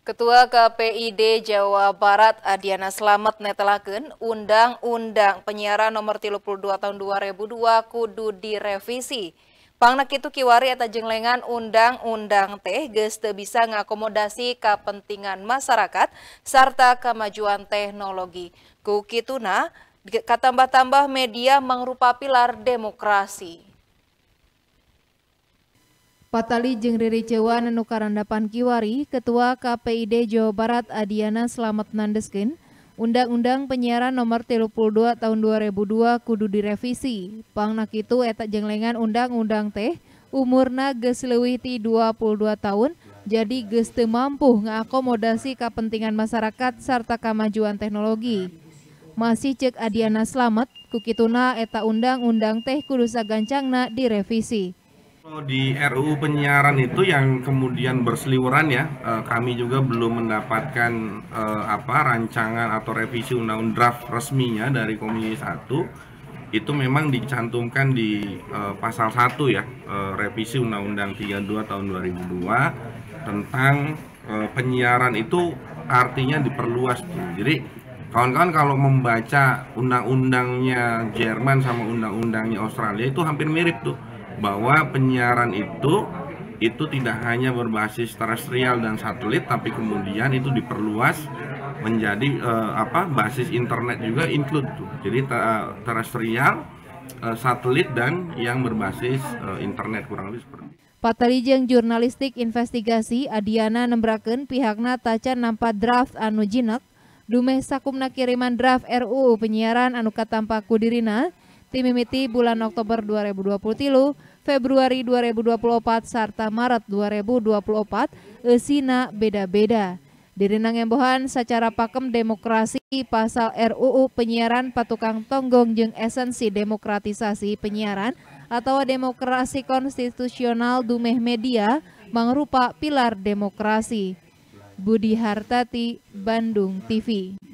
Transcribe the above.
Ketua KPID Jawa Barat Adiana Slamet netelaken Undang-Undang Penyiaran Nomor 32 Tahun 2002 kudu direvisi. Pangnak itu kiwari eta jenglengan undang-undang teh geus teu bisa ngakomodasi kepentingan masyarakat serta kemajuan teknologi. Ku kituna katambah-tambah media mengrupa pilar demokrasi. Patali jeung Riri Cewa anu karandapan Kiwari, Ketua KPID Jawa Barat Adiana Slamet Nandeskin, Undang-undang penyiaran nomor 32 tahun 2002 kudu direvisi. Pangnak itu eta jenglengan undang-undang teh umurna geus leuwih ti 22 tahun jadi geste mampu ngakomodasi kepentingan masyarakat serta kemajuan teknologi. Masih cek Adiana Slamet, kukituna eta undang-undang teh kudu sagancangna direvisi di RUU penyiaran itu yang kemudian berseliweran ya, eh, kami juga belum mendapatkan eh, apa rancangan atau revisi undang-undang draft resminya dari Komisi 1 itu memang dicantumkan di eh, pasal 1 ya, revisi undang-undang 32 tahun 2002 tentang penyiaran itu artinya diperluas tuh. Jadi kawan-kawan kalau membaca undang-undangnya Jerman sama undang-undangnya Australia itu hampir mirip tuh bahwa penyiaran itu itu tidak hanya berbasis terestrial dan satelit tapi kemudian itu diperluas menjadi uh, apa basis internet juga include tuh. Jadi terestrial, eh, uh, eh, satelit dan yang berbasis uh, internet kurang lebih seperti itu. Patarijeng jurnalistik investigasi Adiana nembraken pihakna taca nampa draft anu jinak dumeh sakumna kiriman draft RUU penyiaran anu katampa kudirina timimiti bulan Oktober 2020 Februari 2024 serta Maret 2024 esina beda-beda. Diri Embohan secara pakem demokrasi pasal RUU penyiaran patukang tonggong jeng esensi demokratisasi penyiaran atau demokrasi konstitusional dumeh media mangrupa pilar demokrasi. Budi Hartati, Bandung TV.